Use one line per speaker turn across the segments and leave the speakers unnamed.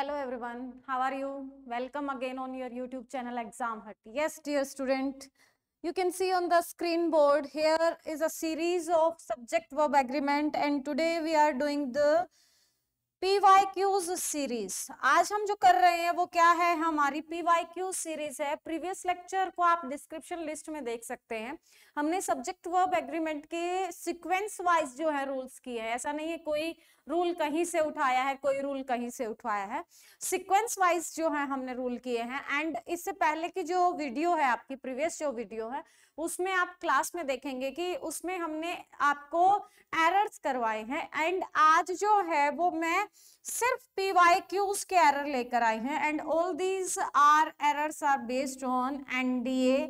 Hello everyone, how are you? Welcome again on your YouTube channel Exam Hut. Yes, dear student, you can see on the screen board here is a series of subject verb agreement and today we are doing the Qs series आज हम जो कर रहे हैं वो क्या है हमारी पीवाईक्यू सीरीज है प्रीवियस लेक्चर को आप डिस्क्रिप्शन लिस्ट में देख सकते हैं हमने सब्जेक्ट वर्ब एग्रीमेंट के सीक्वेंस वाइज जो है रूल्स किए हैं ऐसा नहीं है कोई रूल कहीं से उठाया है कोई रूल कहीं से उठाया है सिक्वेंस वाइज जो है हमने रूल किए हैं एंड इससे पहले की जो वीडियो है आपकी प्रीवियस जो वीडियो है उसमें आप क्लास में देखेंगे कि उसमें हमने आपको एरर्स करवाए हैं एंड आज जो है वो मैं सिर्फ पी वाई क्यूज के एरर लेकर आई हैं and all these are errors are based on N D A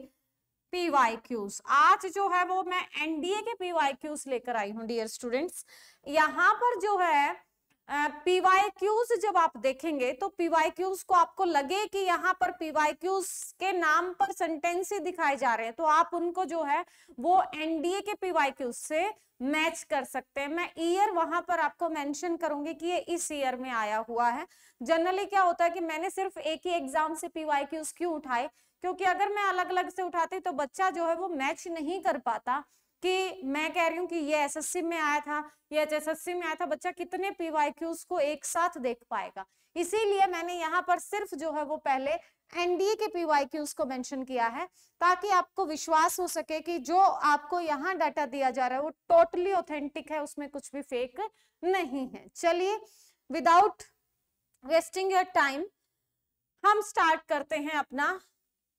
P Y Qs आज जो है वो मैं एनडीए के पी वाई क्यूज लेकर आई हूँ डियर स्टूडेंट्स यहाँ पर जो है पीवाई क्यूज जब आप देखेंगे तो पीवाई क्यूज को आपको लगे कि यहाँ पर पीवाई क्यूज के नाम पर सेंटेंस ही दिखाए जा रहे हैं तो आप उनको जो है वो एनडीए के पीवाई क्यूज से मैच कर सकते हैं मैं ईयर वहां पर आपको मेंशन करूंगी कि ये इस ईयर में आया हुआ है जनरली क्या होता है कि मैंने सिर्फ एक ही एग्जाम से पीवाई क्यूज क्यों उठाए क्योंकि अगर मैं अलग अलग से उठाती तो बच्चा जो है वो मैच नहीं कर पाता कि मैं कह रही हूँ कि ये एसएससी में आया था ये एचएसएससी में आया था बच्चा कितने पीवाईक्यूज को एक साथ देख पाएगा इसीलिए मैंने यहाँ पर सिर्फ जो है वो पहले एनडीए के पीवाईक्यूज को मेंशन किया है ताकि आपको विश्वास हो सके कि जो आपको यहाँ डाटा दिया जा रहा है वो टोटली ऑथेंटिक है उसमें कुछ भी फेक नहीं है चलिए विदाउट वेस्टिंग योर टाइम हम स्टार्ट करते हैं अपना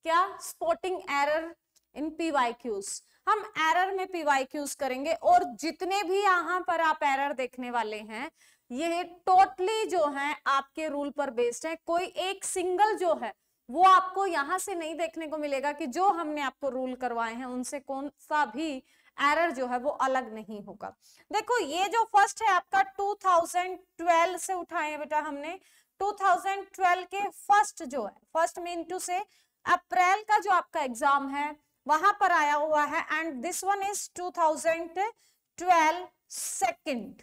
क्या स्पोर्टिंग एरर इन पीवाईक्यूज हम एरर में पीवाईक्यूज करेंगे और जितने भी यहां पर आप एरर देखने वाले हैं ये टोटली जो है आपके रूल पर बेस्ड है कोई एक सिंगल जो है वो आपको यहां से नहीं देखने को मिलेगा कि जो हमने आपको रूल करवाए हैं उनसे कौन सा भी एरर जो है वो अलग नहीं होगा देखो ये जो फर्स्ट है आपका 2012 से उठाए बेटा हमने 2012 के फर्स्ट जो है फर्स्ट में टू से अप्रैल का जो आपका एग्जाम है वहां पर आया हुआ है and this one is 2012 second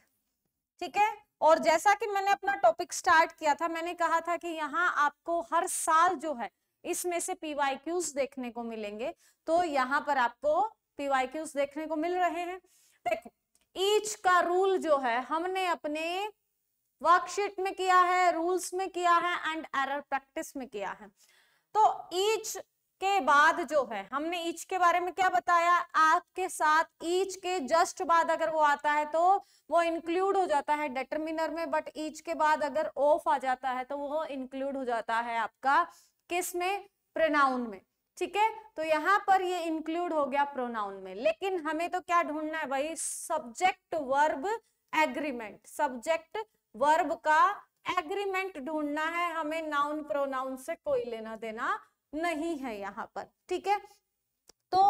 ठीक है और जैसा कि मैंने अपना टॉपिक स्टार्ट किया था मैंने कहा था कि यहाँ आपको हर साल जो है इसमें से पीवाईक्यूज देखने को मिलेंगे तो यहाँ पर आपको पीवाईक्यूज देखने को मिल रहे हैं देखो ईच का रूल जो है हमने अपने वर्कशीट में किया है रूल्स में किया है एंड एरर प्रैक्टिस में किया है तो ईच के बाद जो है हमने ईच के बारे में क्या बताया आपके साथ ईच के जस्ट बाद अगर वो आता है तो वो इंक्लूड हो जाता है डिटर्मिनर में बट ईच के बाद अगर ऑफ आ जाता है तो वो इंक्लूड हो जाता है आपका किस में प्रोनाउन में ठीक है तो यहाँ पर ये इंक्लूड हो गया प्रोनाउन में लेकिन हमें तो क्या ढूंढना है भाई subject verb agreement subject verb का एग्रीमेंट ढूंढना है हमें नाउन प्रोनाउन से कोई लेना देना नहीं है यहाँ पर ठीक है तो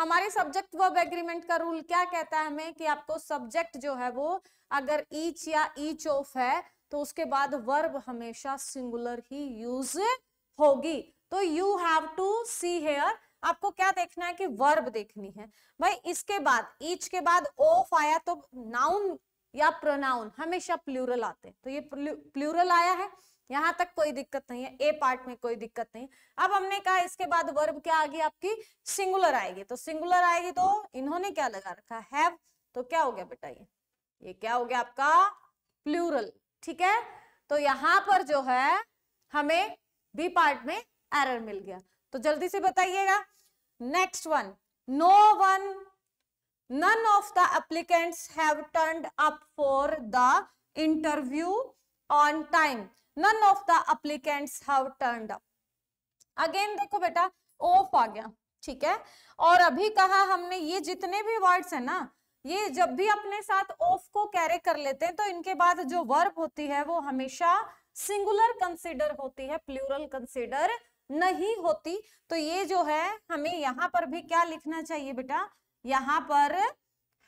हमारे सब्जेक्ट वर्ब एग्रीमेंट का रूल क्या कहता है हमें कि आपको सब्जेक्ट जो है वो अगर ईच या ईच ऑफ है तो उसके बाद वर्ब हमेशा सिंगुलर ही यूज होगी तो you have to see here आपको क्या देखना है कि वर्ब देखनी है भाई इसके बाद ईच के बाद ऑफ आया तो नाउन या प्रोनाउन हमेशा प्लूरल आते हैं तो ये प्लूरल आया है यहाँ तक कोई दिक्कत नहीं है ए पार्ट में कोई दिक्कत नहीं अब हमने कहा इसके बाद वर्ब क्या गई आपकी सिंगुलर आएगी तो सिंगुलर आएगी तो इन्होंने क्या लगा रखा है तो क्या हो गया बेटा ये ये क्या हो गया आपका प्लूरल ठीक है तो यहाँ पर जो है हमें बी पार्ट में एरर मिल गया तो जल्दी से बताइएगा next one no one none of the applicants have turned up for the interview on time none of the applicants have turned up again dekho beta off aa gaya theek hai aur abhi kaha humne ye jitne bhi words hai na ये जब भी अपने साथ of को कैरे कर लेते हैं तो इनके बाद जो वर्ब होती है वो हमेशा सिंगुलर कंसीडर होती है प्लूरल कंसीडर नहीं होती तो ये जो है हमें यहाँ पर भी क्या लिखना चाहिए बेटा यहां पर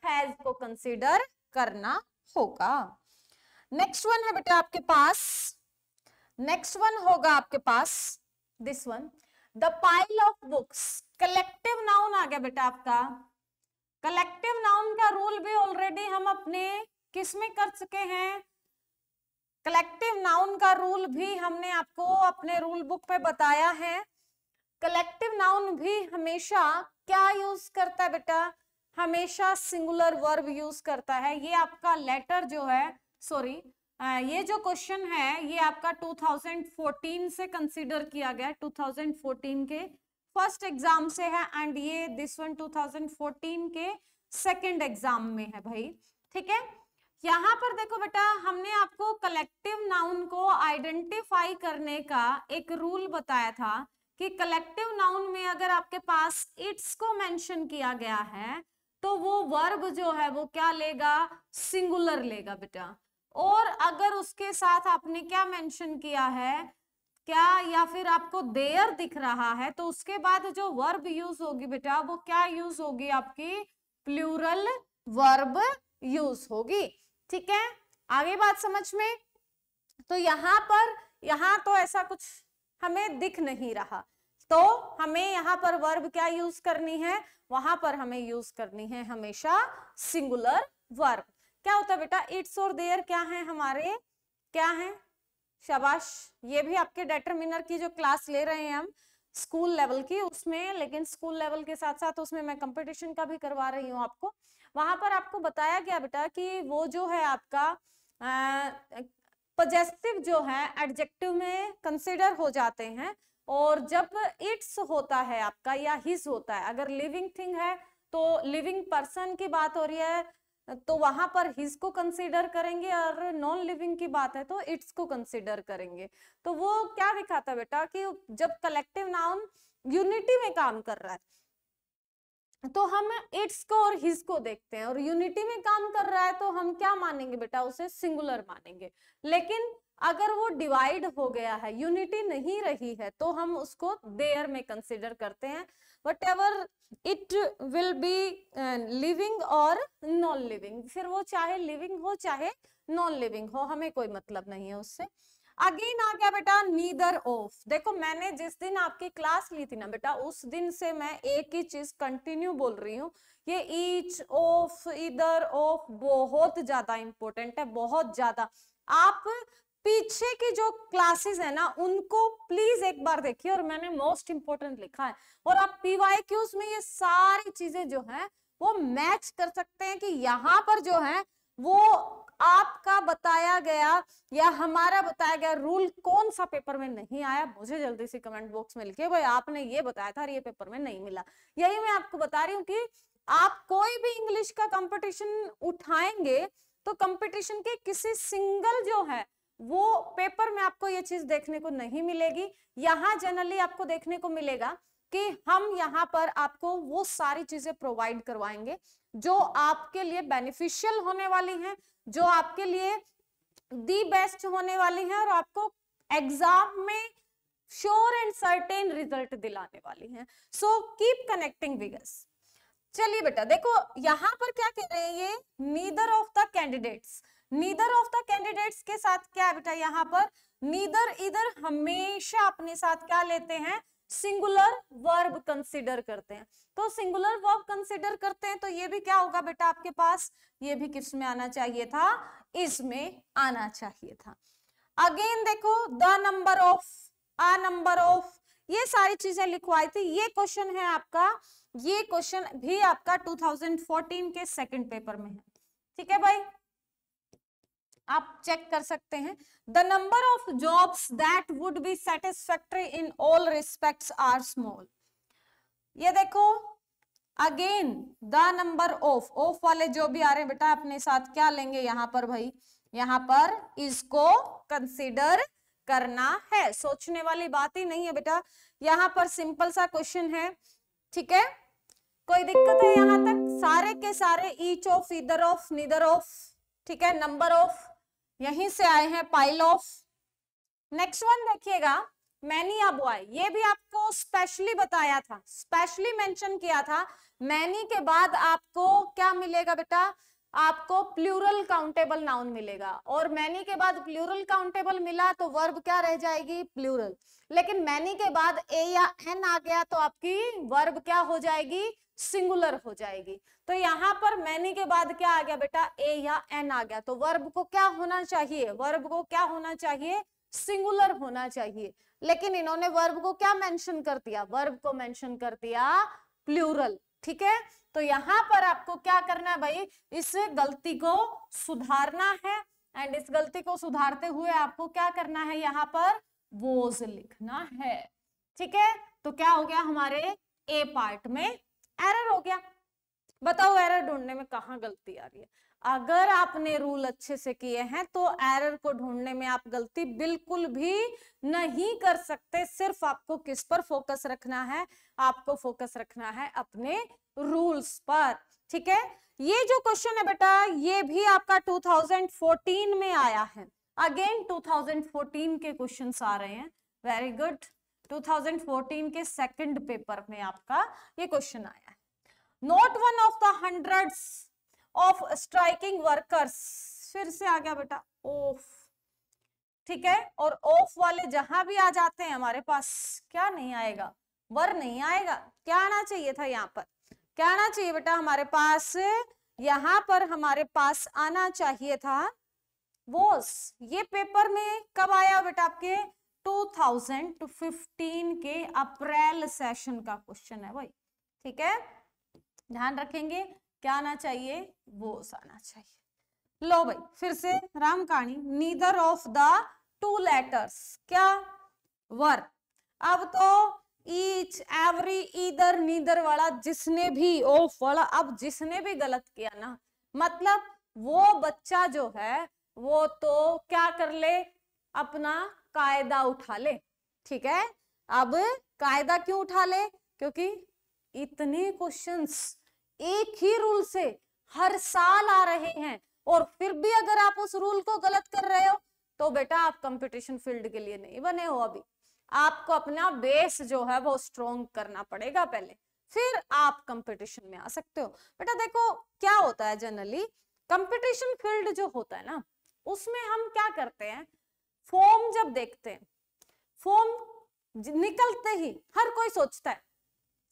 हैज को कंसीडर करना होगा नेक्स्ट वन है बेटा आपके पास नेक्स्ट वन होगा आपके पास this one the pile of books collective noun आ गया बेटा आपका कलेक्टिव नाउन का रूल भी ऑलरेडी हम अपने किस में कर चुके हैं कलेक्टिव नाउन का रूल भी हमने आपको अपने रूल बुक पे बताया है कलेक्टिव नाउन भी हमेशा क्या यूज करता है बेटा हमेशा सिंगुलर वर्ब यूज करता है ये आपका लेटर जो है सॉरी ये जो क्वेश्चन है ये आपका 2014 से कंसीडर किया गया 2014 के फर्स्ट एग्जाम से है एंड ये दिस वन 2014 के सेकंड एग्जाम में है भाई ठीक है यहाँ पर देखो बेटा हमने आपको कलेक्टिव नाउन को आइडेंटिफाई करने का एक रूल बताया था कि कलेक्टिव नाउन में अगर आपके पास इट्स को मेंशन किया गया है तो वो वर्ब जो है वो क्या लेगा सिंगुलर लेगा बेटा और अगर उसके साथ आपने क्या मेंशन किया है क्या या फिर आपको देयर दिख रहा है तो उसके बाद जो वर्ब यूज होगी बेटा वो क्या यूज होगी आपकी प्लूरल वर्ब यूज होगी ठीक है आगे बात समझ में तो यहाँ पर यहाँ तो ऐसा कुछ हमें दिख नहीं रहा तो हमें यहाँ पर वर्ब क्या यूज करनी है वहां पर हमें यूज करनी है हमेशा सिंगुलर वर्ब क्या होता है बेटा इट्स और देयर क्या है हमारे क्या है शबाश ये भी आपके डेटरमिनर की जो क्लास ले रहे हैं हम स्कूल लेवल की उसमें लेकिन स्कूल लेवल के साथ साथ उसमें मैं कंपटीशन का भी करवा रही हूँ आपको वहां पर आपको बताया गया बेटा कि वो जो है आपका पजेसिव जो है एडजेक्टिव में कंसिडर हो जाते हैं और जब इट्स होता है आपका या हिज होता है अगर लिविंग थिंग है तो लिविंग पर्सन की बात हो रही है तो वहां पर हिज को कंसिडर करेंगे और नॉन लिविंग की बात है तो इट्स को कंसिडर करेंगे तो वो क्या दिखाता है बेटा कि जब कलेक्टिव नाउन यूनिटी में काम कर रहा है तो हम इट्स को और हिज को देखते हैं और यूनिटी में काम कर रहा है तो हम क्या मानेंगे बेटा उसे सिंगुलर मानेंगे लेकिन अगर वो डिवाइड हो गया है यूनिटी नहीं रही है तो हम उसको देयर में कंसिडर करते हैं whatever it will be living और नॉन लिविंग फिर वो चाहे लिविंग हो चाहे नॉन लिविंग हो हमें कोई मतलब नहीं है उससे अगेन आ गया बेटा नीदर ऑफ देखो मैंने जिस दिन आपकी क्लास ली थी ना बेटा उस दिन से मैं एक ही चीज कंटिन्यू बोल रही हूँ ये ईच ऑफ इधर ऑफ बहुत ज्यादा इंपॉर्टेंट है बहुत ज्यादा आप पीछे की जो क्लासेस है ना उनको प्लीज एक बार देखिए और मैंने मोस्ट इंपोर्टेंट लिखा है और आप पीवाई क्यूज में ये सारी चीजें जो है वो मैच कर सकते हैं कि यहाँ पर जो है वो आपका बताया गया या हमारा बताया गया रूल कौन सा पेपर में नहीं आया मुझे जल्दी से कमेंट बॉक्स में लिखे भाई आपने ये बताया था ये पेपर में नहीं मिला यही मैं आपको बता रही हूँ कि आप कोई भी इंग्लिश का कंपटीशन उठाएंगे तो कंपटीशन के किसी सिंगल जो है वो पेपर में आपको ये चीज देखने को नहीं मिलेगी यहाँ जनरली आपको देखने को मिलेगा कि हम यहाँ पर आपको वो सारी चीजें प्रोवाइड करवाएंगे जो आपके लिए बेनिफिशियल होने वाली हैं जो आपके लिए दी बेस्ट होने वाली हैं और आपको एग्जाम में श्योर एंड सर्टेन रिजल्ट दिलाने वाली हैं सो कीप कनेक्टिंग बिगस चलिए बेटा देखो यहाँ पर क्या कह रहे हैं ये neither of the candidates neither of the candidates के साथ क्या है बेटा यहाँ पर नीदर इधर हमेशा अपने साथ क्या लेते हैं सिंगुलर वर्ब कंसिडर करते हैं तो सिंगुलर वर्ब कंसिडर करते हैं तो ये भी क्या होगा बेटा आपके पास ये भी किस में आना चाहिए था इसमें आना चाहिए था अगेन देखो the number of a number of ये सारी चीजें लिखवाई थी ये क्वेश्चन है आपका ये क्वेश्चन भी आपका 2014 के सेकंड पेपर में है ठीक है भाई आप चेक कर सकते हैं the number of jobs that would be satisfactory in all respects are small ये देखो again the number of of वाले जो भी आ रहे हैं बेटा अपने साथ क्या लेंगे यहां पर भाई यहाँ पर इसको कंसिडर करना है सोचने वाली बात ही नहीं है बेटा यहाँ पर सिंपल सा क्वेश्चन है ठीक है कोई दिक्कत है यहाँ तक सारे के सारे each of either of neither of ठीक है नंबर ऑफ यहीं से आए हैं पाइल ऑफ नेक्स्ट वन देखिएगा मैनी अब ये भी आपको स्पेशली बताया था स्पेशली मेंशन किया था मैनी के बाद आपको क्या मिलेगा बेटा आपको प्लूरल काउंटेबल नाउन मिलेगा और मैनी के बाद प्लूरल काउंटेबल मिला तो वर्ब क्या रह जाएगी प्लूरल लेकिन मैनी के बाद ए या एन आ गया तो आपकी वर्ब क्या हो जाएगी सिंगुलर हो जाएगी तो यहाँ पर मैनी के बाद क्या आ गया बेटा ए या एन आ गया तो वर्ब को क्या होना चाहिए वर्ब को क्या होना चाहिए सिंगुलर होना चाहिए लेकिन इन्होंने वर्ब को क्या मेंशन कर दिया वर्ब को मेंशन कर दिया प्लूरल ठीक है तो यहाँ पर आपको क्या करना है भाई इस गलती को सुधारना है एंड इस गलती को सुधारते हुए आपको क्या करना है यहाँ पर वोज लिखना है ठीक है तो क्या हो गया हमारे ए पार्ट में एरर हो गया
बताओ एरर ढूंढने
में कहा गलती आ रही है अगर आपने रूल अच्छे से किए हैं तो एरर को ढूंढने में आप गलती बिल्कुल भी नहीं कर सकते सिर्फ आपको किस पर फोकस रखना है आपको फोकस रखना है अपने रूल्स पर ठीक है ये जो क्वेश्चन है बेटा ये भी आपका 2014 में आया है अगेन 2014 के क्वेश्चन आ रहे हैं वेरी गुड 2014 के सेकंड पेपर में आपका ये क्वेश्चन आया है not one of the hundreds of striking workers फिर से आ गया बेटा ऑफ ठीक है और ऑफ वाले जहां भी आ जाते हैं हमारे पास क्या नहीं आएगा वर नहीं आएगा क्या आना चाहिए था यहाँ पर क्या आना चाहिए बेटा हमारे पास यहाँ पर हमारे पास आना चाहिए था वोस ये पेपर में कब आया बेटा आपके 2015 के अप्रैल सेशन का क्वेश्चन है भाई ठीक है ध्यान रखेंगे क्या आना चाहिए बोस हम्म। आना चाहिए लो भाई फिर से राम कहानी neither of the two letters क्या वर अब तो ईच एवरी ईदर नीदर वाला जिसने भी ऑफ वाला अब जिसने भी गलत किया ना मतलब वो बच्चा जो है वो तो क्या कर ले अपना कायदा उठा ले ठीक है अब कायदा क्यों उठा ले क्योंकि इतने क्वेश्चंस एक ही रूल से हर साल आ रहे हैं और फिर भी अगर आप उस रूल को गलत कर रहे हो तो बेटा आप कंपटीशन फील्ड के लिए नहीं बने हो अभी आपको अपना बेस जो है वो स्ट्रोंग करना पड़ेगा पहले फिर आप कंपटीशन में आ सकते हो बेटा देखो क्या होता है जनरली कंपटीशन फील्ड जो होता है ना उसमें हम क्या करते हैं फॉर्म जब देखते हैं फॉर्म निकलते ही हर कोई सोचता है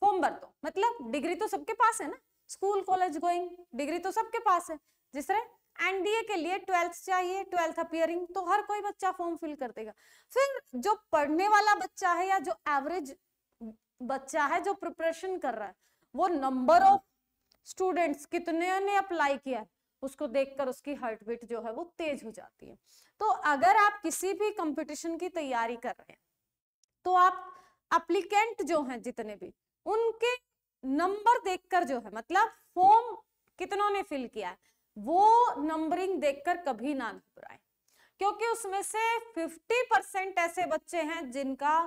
फॉर्म भर दो मतलब डिग्री तो सबके पास है ना स्कूल कॉलेज गोइंग डिग्री तो सबके पास है जिस तरह एनडीए के लिए ट्वेल्थ चाहिए ट्वेल्थ अपियरिंग तो हर कोई बच्चा फॉर्म फिल कर देगा फिर जो पढ़ने वाला बच्चा है या जो एवरेज बच्चा है जो प्रिपरेशन कर रहा है वो नंबर ऑफ स्टूडेंट्स कितने ने अप्लाई किया उसको देखकर उसकी हार्ट बीट जो है वो तेज हो जाती है तो अगर आप किसी भी कंपटीशन की तैयारी कर रहे हैं तो आप अप्लीकेंट जो हैं जितने भी उनके नंबर देखकर जो है मतलब फॉर्म कितनों ने फिल किया है वो नंबरिंग देखकर कभी ना घबराए क्योंकि उसमें से 50 परसेंट ऐसे बच्चे हैं जिनका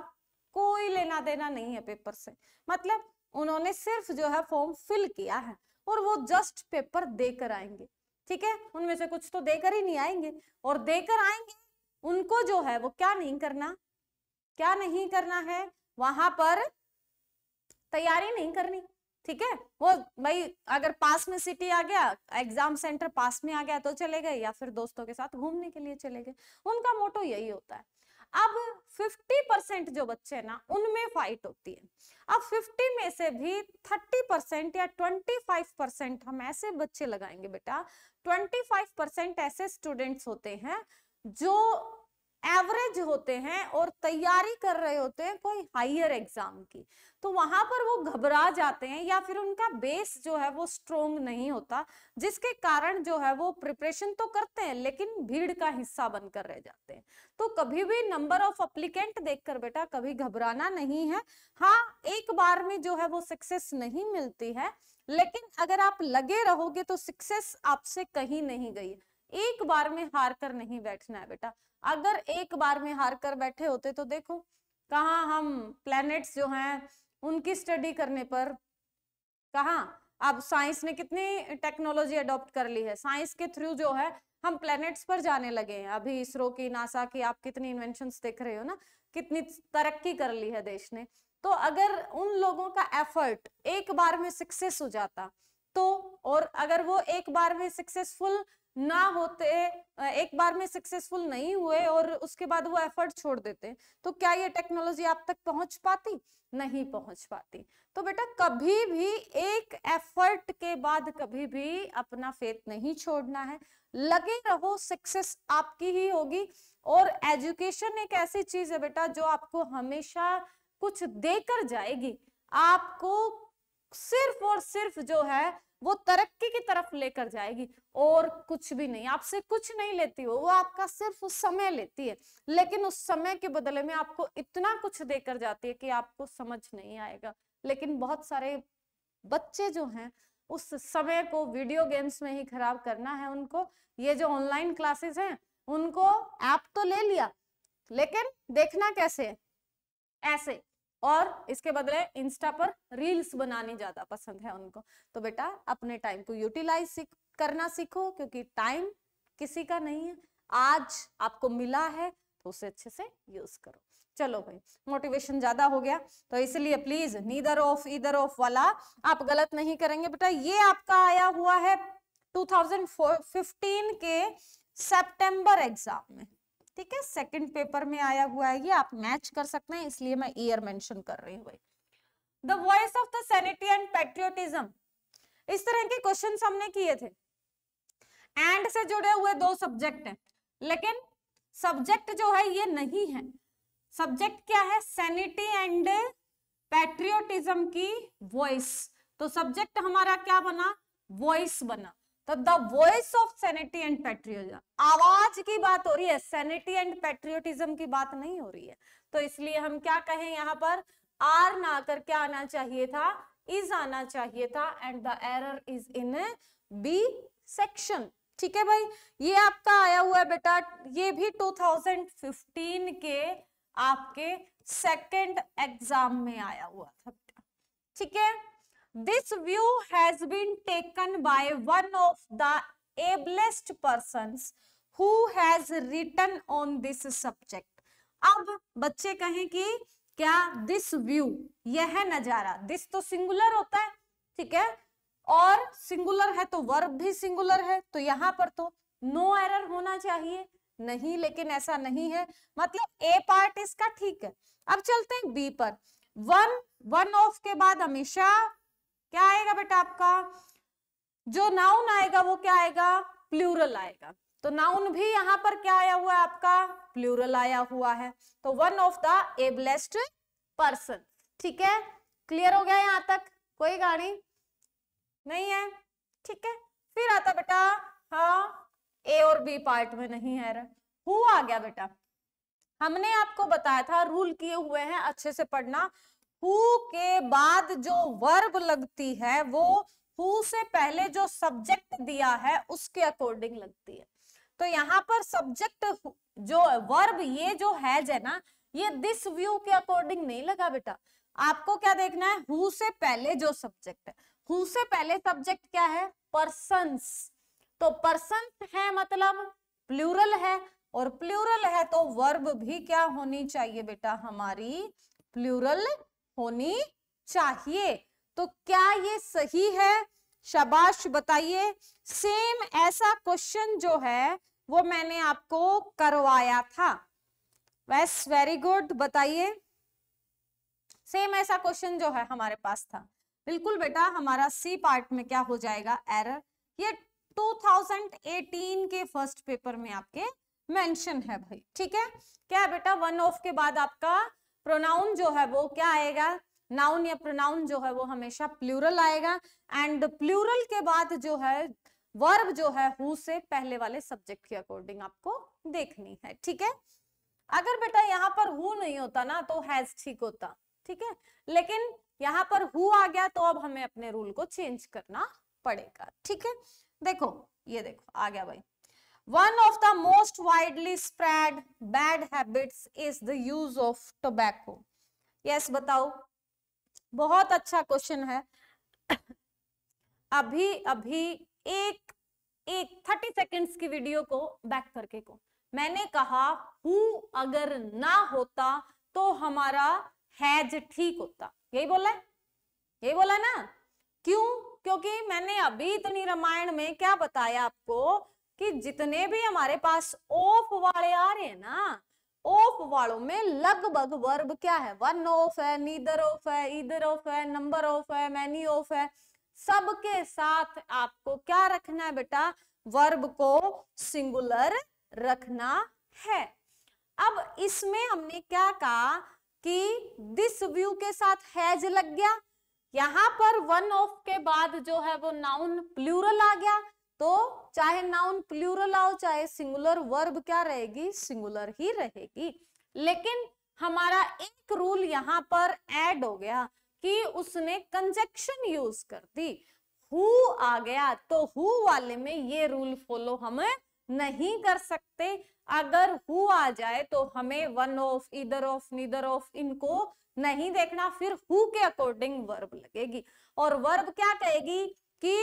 कोई लेना देना नहीं है पेपर से मतलब उन्होंने सिर्फ जो है फॉर्म फिल किया है और वो जस्ट पेपर देकर आएंगे ठीक है उनमें से कुछ तो देकर ही नहीं आएंगे और देकर आएंगे उनको जो है वो क्या नहीं करना क्या नहीं करना है वहां पर तैयारी नहीं करनी ठीक है वो भाई अगर पास में सिटी आ गया एग्जाम सेंटर पास में आ गया तो चले गए या फिर दोस्तों के साथ घूमने के लिए चले गए उनका मोटो यही होता है अब 50 परसेंट जो बच्चे ना उनमें फाइट होती है अब 50 में से भी 30 परसेंट या 25 परसेंट हम ऐसे बच्चे लगाएंगे बेटा 25 परसेंट ऐसे स्टूडेंट्स होते हैं जो एवरेज होते हैं और तैयारी कर रहे होते हैं कोई हायर एग्जाम की तो वहां पर वो घबरा जाते हैं या फिर उनका बेस जो है वो स्ट्रोंग नहीं होता जिसके कारण जो है वो प्रिपरेशन तो करते हैं लेकिन भीड़ का हिस्सा बनकर रह जाते हैं तो कभी भी नंबर ऑफ अप्लीकेंट देखकर बेटा कभी घबराना नहीं है हाँ एक बार में जो है वो सक्सेस नहीं मिलती है लेकिन अगर आप लगे रहोगे तो सक्सेस आपसे कहीं नहीं गई एक बार में हार कर नहीं बैठना है बेटा अगर एक बार में हार कर बैठे होते तो देखो कहा हम प्लैनेट्स जो हैं उनकी स्टडी करने पर कहा अब साइंस ने कितनी टेक्नोलॉजी अडॉप्ट कर ली है साइंस के थ्रू जो है हम प्लैनेट्स पर जाने लगे हैं अभी इसरो की नासा की आप कितनी इन्वेंशन देख रहे हो ना कितनी तरक्की कर ली है देश ने तो अगर उन लोगों का एफर्ट एक बार में सक्सेस हो जाता तो और अगर वो एक बार में सक्सेसफुल ना होते एक बार में सक्सेसफुल नहीं हुए और उसके बाद वो एफर्ट छोड़ देते तो क्या ये टेक्नोलॉजी आप तक पहुंच पाती नहीं पहुंच पाती तो बेटा कभी भी एक एफर्ट के बाद कभी भी अपना फेथ नहीं छोड़ना है लगे रहो सक्सेस आपकी ही होगी और एजुकेशन एक ऐसी चीज है बेटा जो आपको हमेशा कुछ देकर जाएगी आपको सिर्फ और सिर्फ जो है वो तरक्की की तरफ लेकर जाएगी और कुछ भी नहीं आपसे कुछ नहीं लेती हो वो आपका सिर्फ उस समय लेती है लेकिन उस समय के बदले में आपको इतना कुछ देकर जाती है कि आपको समझ नहीं आएगा लेकिन बहुत सारे बच्चे जो हैं उस समय को वीडियो गेम्स में ही खराब करना है उनको ये जो ऑनलाइन क्लासेस हैं उनको ऐप तो ले लिया लेकिन देखना कैसे ऐसे और इसके बदले इंस्टा पर रील्स बनानी ज्यादा पसंद है उनको तो बेटा अपने टाइम को यूटिलाइज सीख, करना सीखो क्योंकि टाइम किसी का नहीं है आज आपको मिला है तो उसे अच्छे से यूज करो चलो भाई मोटिवेशन ज्यादा हो गया तो इसलिए please neither of either of वाला आप गलत नहीं करेंगे बेटा ये आपका आया हुआ है 2015 के सितंबर एग्जाम में ठीक है सेकंड पेपर में आया हुआ है ये आप मैच कर सकते हैं इसलिए मैं ईयर मेंशन कर रही हूँ the voice of the sanity and patriotism इस तरह के क्वेश्चन हमने किए थे एंड से जुड़े हुए दो सब्जेक्ट हैं लेकिन सब्जेक्ट जो है ये नहीं है सब्जेक्ट क्या है सेनेटी एंड पेट्रियोटिज्म की वॉइस तो सब्जेक्ट हमारा क्या बना वॉइस बना तो the voice of sanity and patriotism आवाज की बात हो रही है सेनेटी एंड पेट्रियोटिज्म की बात नहीं हो रही है तो इसलिए हम क्या कहें यहाँ पर आर ना आकर क्या आना चाहिए था इज आना चाहिए था and the error is in B section ठीक है भाई ये आपका आया हुआ है बेटा ये भी 2015 के आपके सेकंड एग्जाम में आया हुआ था ठीक है this view has been taken by one of the ablest person who has written on this subject अब बच्चे कहें कि क्या दिस व्यू यह नजारा दिस तो सिंगुलर होता है ठीक है और सिंगुलर है तो वर्ब भी सिंगुलर है तो यहाँ पर तो नो no एरर होना चाहिए नहीं लेकिन ऐसा नहीं है मतलब ए पार्ट इसका ठीक है अब चलते हैं बी पर वन वन ऑफ के बाद हमेशा क्या आएगा बेटा आपका जो नाउन आएगा वो क्या आएगा प्लूरल आएगा तो नाउन भी यहाँ पर क्या आया हुआ है आपका प्लूरल आया हुआ है तो one of the ablest person ठीक है क्लियर हो गया यहाँ तक कोई गाड़ी नहीं है ठीक है फिर आता बेटा हाँ ए और बी पार्ट में नहीं है हु आ गया बेटा हमने आपको बताया था रूल किए हुए हैं अच्छे से पढ़ना हु के बाद जो वर्ब लगती है वो हु से पहले जो सब्जेक्ट दिया है उसके अकॉर्डिंग लगती है तो यहाँ पर सब्जेक्ट जो वर्ब ये जो है ना ये दिस व्यू के अकॉर्डिंग नहीं लगा बेटा आपको क्या देखना है हु से पहले जो सब्जेक्ट है हु से पहले सब्जेक्ट क्या है पर्सन तो पर्सन है मतलब प्लूरल है और प्लूरल है तो वर्ब भी क्या होनी चाहिए बेटा हमारी प्लूरल होनी चाहिए तो क्या ये सही है शाबाश बताइए सेम ऐसा क्वेश्चन जो है वो मैंने आपको करवाया था वेस वेरी गुड बताइए सेम ऐसा क्वेश्चन जो है हमारे पास था बिल्कुल बेटा हमारा सी पार्ट में क्या हो जाएगा एरर ये 2018 के फर्स्ट पेपर में आपके मेंशन है भाई ठीक है क्या बेटा वन ऑफ के बाद आपका प्रोनाउन जो है वो क्या आएगा नाउन या प्रोनाउन जो है वो हमेशा प्लूरल आएगा एंड प्लूरल के बाद जो है वर्ब जो है हु से पहले वाले सब्जेक्ट के अकॉर्डिंग आपको देखनी है ठीक है अगर बेटा यहाँ पर हु नहीं होता ना तो हैज ठीक होता ठीक है लेकिन यहाँ पर हु आ गया तो अब हमें अपने रूल को चेंज करना पड़ेगा ठीक है देखो ये देखो आ गया भाई one of the most widely spread bad habits is the use of tobacco yes बताओ बहुत अच्छा क्वेश्चन है अभी अभी एक एक थर्टी सेकेंड्स की वीडियो को बैक करके को मैंने कहा हु अगर ना होता तो हमारा हैज ठीक होता यही बोला है यही बोला ना क्यों क्योंकि मैंने अभी इतनी रामायण में क्या बताया आपको कि जितने भी हमारे पास ऑफ वाले आ रहे हैं ना ऑफ वालों में लगभग वर्ब क्या है वन ऑफ है नीदर ऑफ है इधर ऑफ है नंबर ऑफ है मैनी ऑफ है सबके साथ आपको क्या रखना है बेटा वर्ब को सिंगुलर रखना है अब इसमें हमने क्या कहा कि दिस व्यू के साथ हैज लग गया यहाँ पर वन ऑफ के बाद जो है वो नाउन प्लूरल आ गया तो चाहे नाउन प्लूरल आओ चाहे सिंगुलर वर्ब क्या रहेगी सिंगुलर ही रहेगी लेकिन हमारा एक रूल यहाँ पर ऐड हो गया कि उसने कंजेक्शन यूज कर दी हु आ गया तो हु वाले में ये रूल फॉलो हमें नहीं कर सकते अगर हु आ जाए तो हमें one of either of neither of इनको नहीं देखना फिर हु के अकॉर्डिंग वर्ब लगेगी और वर्ब क्या कहेगी कि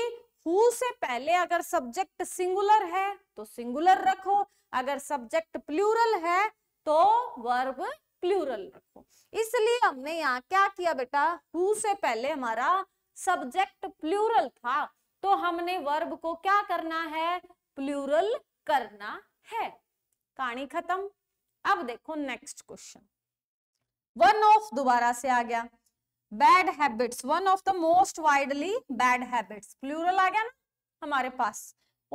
हु से पहले अगर सब्जेक्ट सिंगुलर है तो सिंगुलर रखो अगर सब्जेक्ट प्लूरल है तो वर्ब प्लूरल रखो इसलिए हमने यहाँ क्या किया बेटा हु से पहले हमारा सब्जेक्ट प्लूरल था तो हमने वर्ब को क्या करना है प्लूरल करना है कहानी खत्म अब देखो नेक्स्ट क्वेश्चन वन ऑफ दोबारा से आ गया bad habits one of the most widely bad habits plural आ गया ना हमारे पास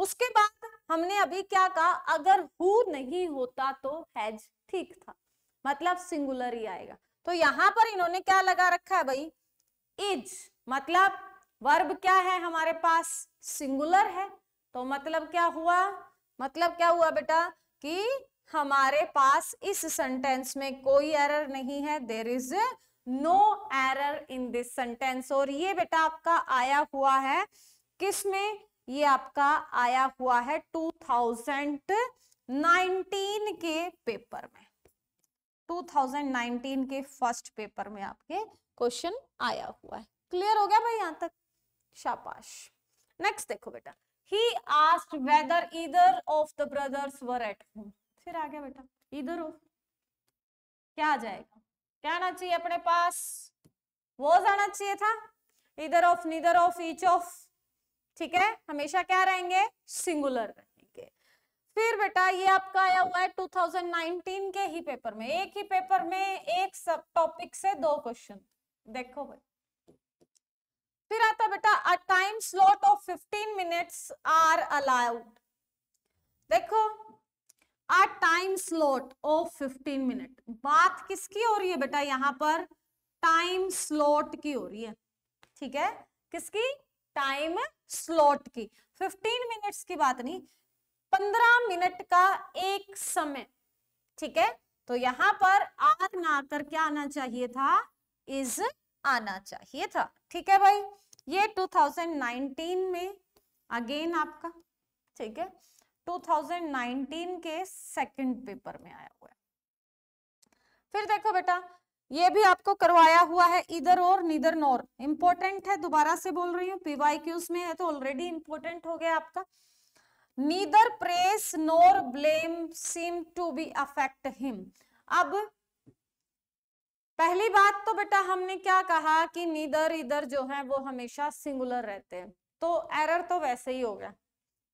उसके बाद हमने अभी क्या कहा अगर हु नहीं होता तो हैज ठीक था मतलब सिंगुलर ही आएगा तो यहां पर इन्होंने क्या लगा रखा है भाई इज मतलब वर्ब क्या है हमारे पास सिंगुलर है तो मतलब क्या हुआ मतलब क्या हुआ बेटा कि हमारे पास इस सेंटेंस में कोई एरर नहीं है there is no error in this sentence और ये बेटा आपका आया हुआ है किस में ये आपका आया हुआ है 2019 के पेपर में 2019 के फर्स्ट पेपर में आपके क्वेश्चन आया हुआ है क्लियर हो गया भाई यहां तक शाबाश नेक्स्ट देखो बेटा he asked whether either of the brothers were at home फिर आ गया बेटा इधर ऑफ क्या आ जाएगा क्या आना चाहिए अपने पास वॉज आना चाहिए था either of neither of each of ठीक है हमेशा क्या रहेंगे सिंगुलर रहेंगे फिर बेटा ये आपका आया हुआ है 2019 के ही पेपर में एक ही पेपर में एक सब टॉपिक से दो क्वेश्चन देखो भाई फिर आता बेटा a time slot of 15 minutes are allowed देखो a time slot of fifteen minute बात किसकी हो रही है बेटा यहाँ पर टाइम स्लॉट की हो रही है ठीक है किसकी टाइम स्लॉट की फिफ्टीन मिनट्स की बात नहीं पंद्रह मिनट का एक समय ठीक है तो यहाँ पर आर ना आकर क्या आना चाहिए था इज आना चाहिए था ठीक है भाई ये 2019 में अगेन आपका ठीक है 2019 के सेकंड पेपर में आया हुआ है फिर देखो बेटा ये भी आपको करवाया हुआ है इधर और निधर नोर इंपॉर्टेंट है दोबारा से बोल रही हूँ पीवाई क्यूज में है तो ऑलरेडी इंपॉर्टेंट हो गया आपका neither praise nor blame seem to be affect him अब पहली बात तो बेटा हमने क्या कहा कि नीदर इधर जो है वो हमेशा सिंगुलर रहते हैं तो एरर तो वैसे ही हो गया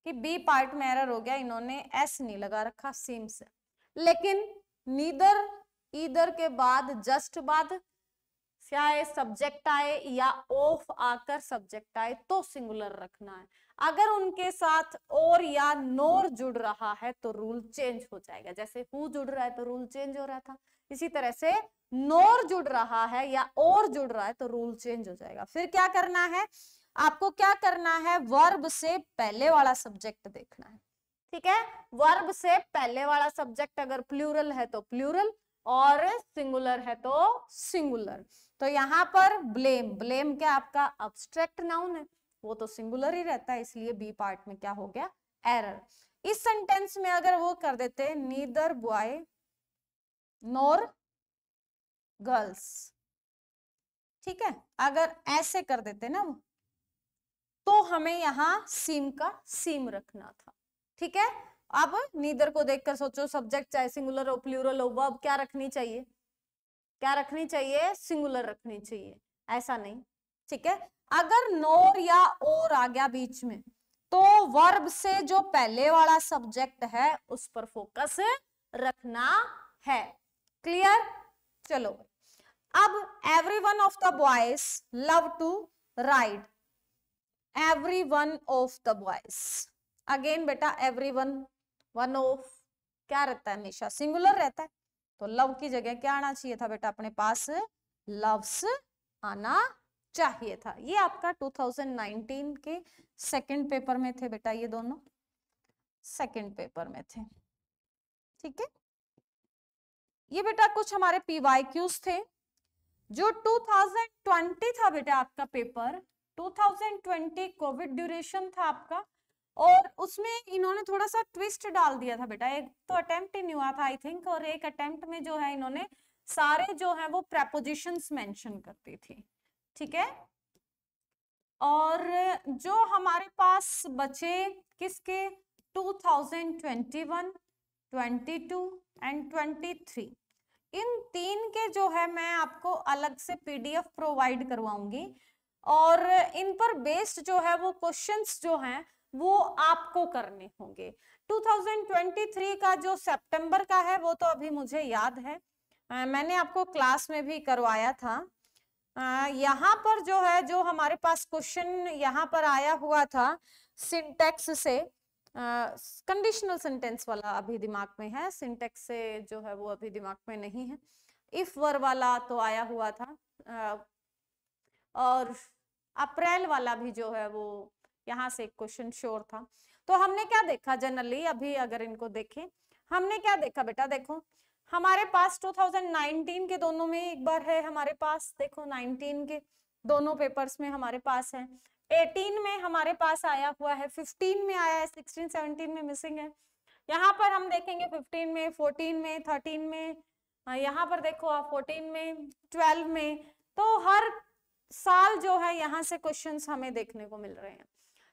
कि बी पार्ट में एरर हो गया इन्होंने एस नहीं लगा रखा सिम्स लेकिन नीदर इधर के बाद जस्ट बाद चाहे सब्जेक्ट आए या ऑफ आकर सब्जेक्ट आए तो सिंगुलर रखना है अगर उनके साथ और या नोर जुड़ रहा है तो रूल चेंज हो जाएगा जैसे हु जुड़ रहा है तो रूल चेंज हो रहा था इसी तरह से नोर जुड़ रहा है या और जुड़ रहा है तो रूल चेंज हो जाएगा फिर क्या करना है आपको क्या करना है वर्ब से पहले वाला सब्जेक्ट देखना है ठीक है वर्ब से पहले वाला सब्जेक्ट अगर प्लूरल है तो प्लूरल और सिंगुलर है तो सिंगुलर तो यहाँ पर ब्लेम ब्लेम क्या आपका अब्स्ट्रैक्ट नाउन है वो तो सिंगुलर ही रहता है इसलिए बी पार्ट में क्या हो गया एरर इस सेंटेंस में अगर वो कर देते नीदर बॉय नोर गर्ल्स ठीक है अगर ऐसे कर देते ना वो तो हमें यहाँ सीम का सीम रखना था ठीक है अब नीदर को देखकर सोचो सब्जेक्ट चाहे सिंगुलर हो प्लूरल हो वर्ब क्या रखनी चाहिए क्या रखनी चाहिए सिंगुलर रखनी चाहिए ऐसा नहीं ठीक है अगर नोर या और आ गया बीच में तो वर्ब से जो पहले वाला सब्जेक्ट है उस पर फोकस रखना है क्लियर चलो अब every one of the boys love to write every one of the boys again बेटा एवरी वन वन ऑफ क्या रहता है हमेशा सिंगुलर रहता है तो लव की जगह क्या आना चाहिए था बेटा अपने पास लव्स आना चाहिए था ये आपका 2019 के सेकंड पेपर में थे बेटा ये दोनों सेकंड पेपर में थे ठीक है ये बेटा कुछ हमारे पीवाई थे जो 2020 था बेटा आपका पेपर 2020 कोविड ड्यूरेशन था आपका और उसमें इन्होंने थोड़ा सा ट्विस्ट डाल दिया था बेटा एक तो अटेम्प्ट ही नहीं हुआ था आई थिंक और एक अटेम्प्ट में जो है इन्होंने सारे जो है वो प्रेपोजिशन मेंशन करती थी ठीक है और जो हमारे पास बचे किसके 2021, 22 एंड 23 इन तीन के जो है मैं आपको अलग से पीडीएफ प्रोवाइड करवाऊंगी और इन पर बेस्ड जो है वो क्वेश्चंस जो हैं वो आपको करने होंगे 2023 का जो सितंबर का है वो तो अभी मुझे याद है आ, मैंने आपको क्लास में भी करवाया था यहाँ पर जो है जो हमारे पास क्वेश्चन यहाँ पर आया हुआ था सिंटेक्स से कंडीशनल सेंटेंस वाला अभी दिमाग में है सिंटेक्स से जो है वो अभी दिमाग में नहीं है इफ वर वाला तो आया हुआ था आ, और अप्रैल वाला भी जो है वो यहाँ से क्वेश्चन श्योर था तो हमने क्या देखा जनरली अभी अगर इनको देखें हमने क्या देखा बेटा देखो हमारे पास 2019 के दोनों में एक बार है हमारे पास देखो 19 के दोनों पेपर्स में हमारे पास है 18 में हमारे पास आया हुआ है 15 में आया है 16 17 में मिसिंग है यहाँ पर हम देखेंगे 15 में 14 में 13 में हाँ, यहाँ पर देखो आप 14 में 12 में तो हर साल जो है यहाँ से क्वेश्चन हमें देखने को मिल रहे हैं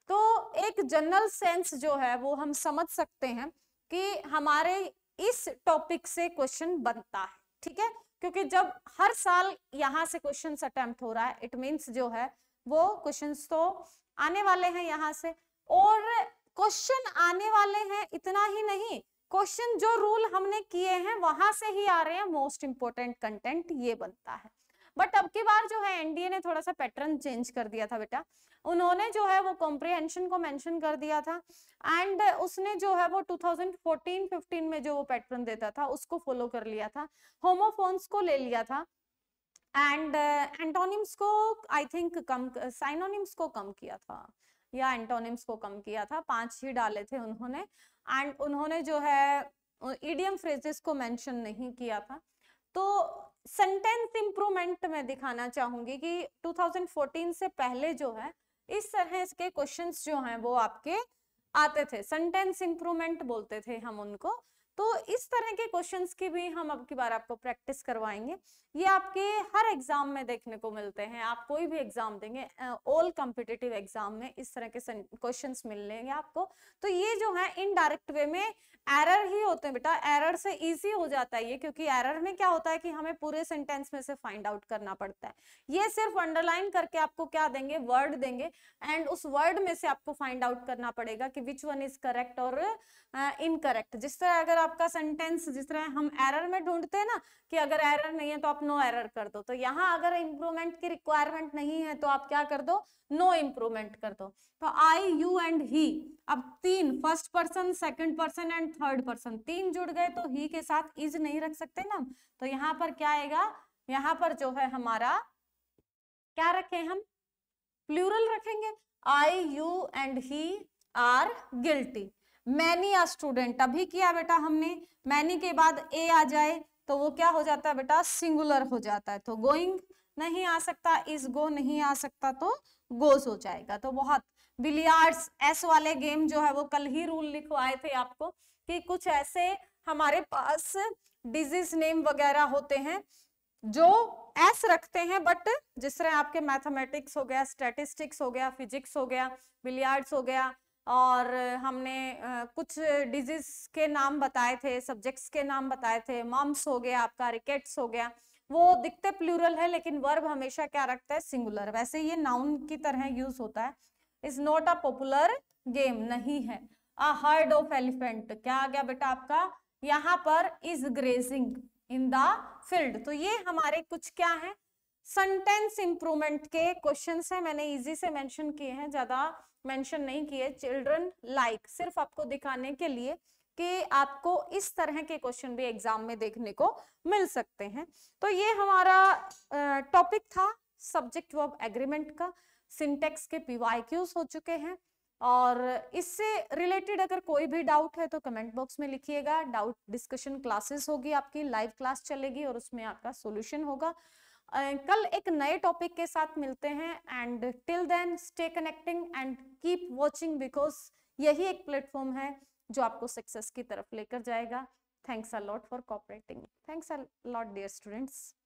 तो एक जनरल सेंस जो है वो हम समझ सकते हैं कि हमारे इस टॉपिक से क्वेश्चन बनता है ठीक है क्योंकि जब हर साल यहाँ से क्वेश्चन अटेम्प्ट हो रहा है इट मीन्स जो है वो क्वेश्चन तो आने वाले हैं यहाँ से और क्वेश्चन आने वाले हैं इतना ही नहीं क्वेश्चन जो रूल हमने किए हैं वहां से ही आ रहे हैं मोस्ट इंपोर्टेंट कंटेंट ये बनता है बट अब की बार जो है एनडीए ने थोड़ा सा पैटर्न चेंज कर दिया था बेटा उन्होंने जो है वो कॉम्प्रिहेंशन को मेंशन कर दिया था एंड उसने जो है वो 2014-15 में जो वो पैटर्न देता था उसको फॉलो कर लिया था होमोफोन्स को ले लिया था एंड एंटोनिम्स uh, को आई थिंक कम साइनोनिम्स uh, को कम किया था या एंटोनिम्स को कम किया था पांच ही डाले थे उन्होंने एंड उन्होंने जो है ईडीएम uh, फ्रेजेस को मेंशन नहीं किया था तो सेंटेंस इम्प्रूवमेंट में दिखाना चाहूंगी कि 2014 से पहले जो है इस तरह के क्वेश्चंस जो हैं वो आपके आते थे सेंटेंस इम्प्रूवमेंट बोलते थे हम उनको तो इस तरह के क्वेश्चन की भी हम अब की बार आपको प्रैक्टिस करवाएंगे ये आपके हर एग्जाम में देखने को मिलते हैं आप कोई भी एग्जाम देंगे ऑल कॉम्पिटेटिव एग्जाम में इस तरह के क्वेश्चन मिलेंगे आपको तो ये जो है इनडायरेक्ट वे में एरर ही होते हैं बेटा एरर से इजी हो जाता है ये क्योंकि एरर में क्या होता है कि हमें पूरे सेंटेंस में से फाइंड आउट करना पड़ता है ये सिर्फ अंडरलाइन करके आपको क्या देंगे वर्ड देंगे एंड उस वर्ड में से आपको फाइंड आउट करना पड़ेगा कि विच वन इज करेक्ट और इनकरेक्ट uh, जिस तरह अगर आप आपका सेंटेंस जिस तरह हम एरर में ढूंढते हैं ना कि अगर एरर नहीं है तो आप नो एरर कर दो तो यहाँ अगर इंप्रूवमेंट की रिक्वायरमेंट नहीं है तो आप क्या कर दो नो no इम्प्रूवमेंट कर दो तो आई यू एंड ही अब तीन first person second person and third person तीन जुड़ गए तो ही के साथ इज नहीं रख सकते ना तो यहाँ पर क्या आएगा यहाँ पर जो है हमारा क्या रखे हम प्लूरल रखेंगे I you and he are guilty many a student अभी किया बेटा हमने मैनी के बाद ए आ जाए तो वो क्या हो जाता है बेटा सिंगुलर हो जाता है तो गोइंग नहीं आ सकता इस गो नहीं आ सकता तो गोस हो जाएगा तो बहुत बिलियार्ड्स एस वाले गेम जो है वो कल ही रूल लिखवाए थे आपको कि कुछ ऐसे हमारे पास डिजीज नेम वगैरह होते हैं जो एस रखते हैं बट जिस तरह आपके मैथमेटिक्स हो गया स्टेटिस्टिक्स हो गया फिजिक्स हो गया बिलियार्ड्स हो गया और हमने कुछ डिजीज के नाम बताए थे सब्जेक्ट्स के नाम बताए थे मम्स हो गया आपका रिकेट्स हो गया वो दिखते प्लूरल है लेकिन वर्ब हमेशा क्या रखता है सिंगुलर वैसे ये नाउन की तरह यूज होता है is not a popular game नहीं है अ हर्ड ऑफ एलिफेंट क्या आ गया बेटा आपका यहाँ पर is grazing in the field तो ये हमारे कुछ क्या है सेंटेंस इंप्रूवमेंट के क्वेश्चन है मैंने इजी से मेंशन किए हैं ज्यादा मेंशन नहीं किए चिल्ड्रन लाइक सिर्फ आपको दिखाने के लिए कि आपको इस तरह के क्वेश्चन भी एग्जाम में देखने को मिल सकते हैं तो ये हमारा टॉपिक था सब्जेक्ट वर्ब एग्रीमेंट का सिंटेक्स के पीवाईक्यूज हो चुके हैं और इससे रिलेटेड अगर कोई भी डाउट है तो कमेंट बॉक्स में लिखिएगा डाउट डिस्कशन क्लासेस होगी आपकी लाइव क्लास चलेगी और उसमें आपका सॉल्यूशन होगा कल एक नए टॉपिक के साथ मिलते हैं and till then stay connecting and keep watching because यही एक प्लेटफॉर्म है जो आपको सक्सेस की तरफ लेकर जाएगा thanks a lot for cooperating thanks a lot dear students